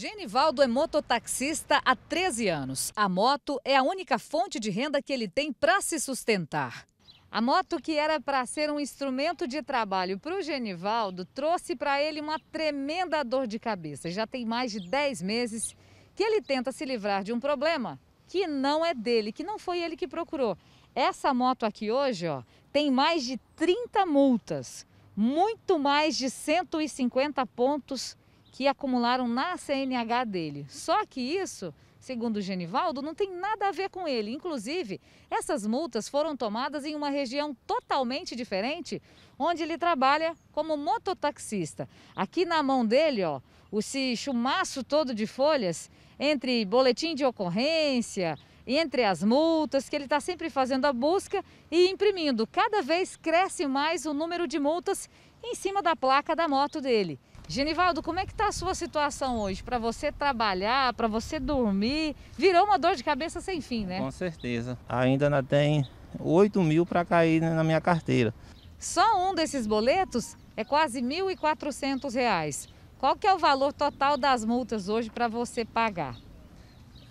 Genivaldo é mototaxista há 13 anos. A moto é a única fonte de renda que ele tem para se sustentar. A moto que era para ser um instrumento de trabalho para o Genivaldo trouxe para ele uma tremenda dor de cabeça. Já tem mais de 10 meses que ele tenta se livrar de um problema que não é dele, que não foi ele que procurou. Essa moto aqui hoje, ó, tem mais de 30 multas, muito mais de 150 pontos que acumularam na CNH dele. Só que isso, segundo o Genivaldo, não tem nada a ver com ele. Inclusive, essas multas foram tomadas em uma região totalmente diferente, onde ele trabalha como mototaxista. Aqui na mão dele, ó, esse chumaço todo de folhas entre boletim de ocorrência, entre as multas, que ele está sempre fazendo a busca e imprimindo. Cada vez cresce mais o número de multas em cima da placa da moto dele. Genivaldo, como é que está a sua situação hoje? Para você trabalhar, para você dormir? Virou uma dor de cabeça sem fim, né? Com certeza. Ainda não tem 8 mil para cair na minha carteira. Só um desses boletos é quase R$ 1.400. Qual que é o valor total das multas hoje para você pagar?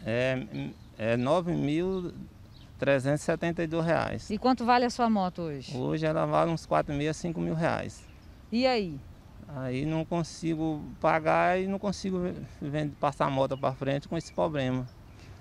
É, é R$ 9.372. E quanto vale a sua moto hoje? Hoje ela vale uns R$ 4.000, R$ 5.000. E aí? Aí não consigo pagar e não consigo passar a moto para frente com esse problema.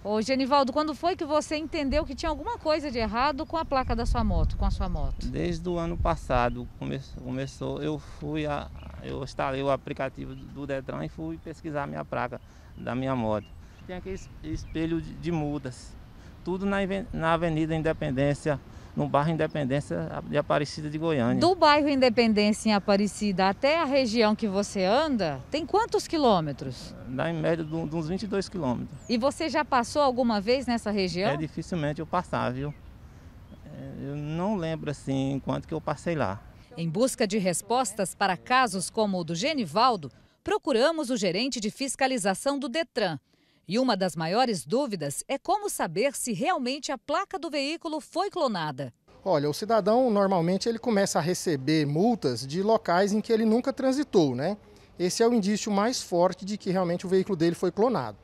Ô Genivaldo, quando foi que você entendeu que tinha alguma coisa de errado com a placa da sua moto, com a sua moto? Desde o ano passado começou, começou eu fui a, eu instalei o aplicativo do Detran e fui pesquisar a minha placa da minha moto. Tem aquele espelho de, de mudas, tudo na, na Avenida Independência, no bairro Independência de Aparecida de Goiânia. Do bairro Independência em Aparecida até a região que você anda, tem quantos quilômetros? Dá em média de uns 22 quilômetros. E você já passou alguma vez nessa região? É, dificilmente eu passar, viu? É, eu não lembro assim quanto que eu passei lá. Em busca de respostas para casos como o do Genivaldo, procuramos o gerente de fiscalização do Detran. E uma das maiores dúvidas é como saber se realmente a placa do veículo foi clonada. Olha, o cidadão normalmente ele começa a receber multas de locais em que ele nunca transitou, né? Esse é o indício mais forte de que realmente o veículo dele foi clonado.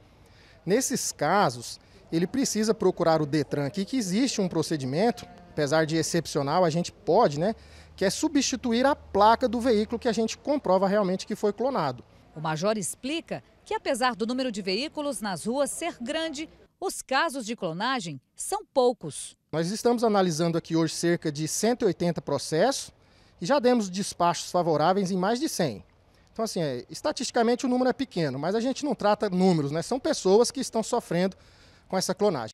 Nesses casos, ele precisa procurar o Detran aqui, que existe um procedimento, apesar de excepcional, a gente pode, né? Que é substituir a placa do veículo que a gente comprova realmente que foi clonado. O major explica que, apesar do número de veículos nas ruas ser grande, os casos de clonagem são poucos. Nós estamos analisando aqui hoje cerca de 180 processos e já demos despachos favoráveis em mais de 100. Então, assim, é, estatisticamente o número é pequeno, mas a gente não trata números, né? São pessoas que estão sofrendo com essa clonagem.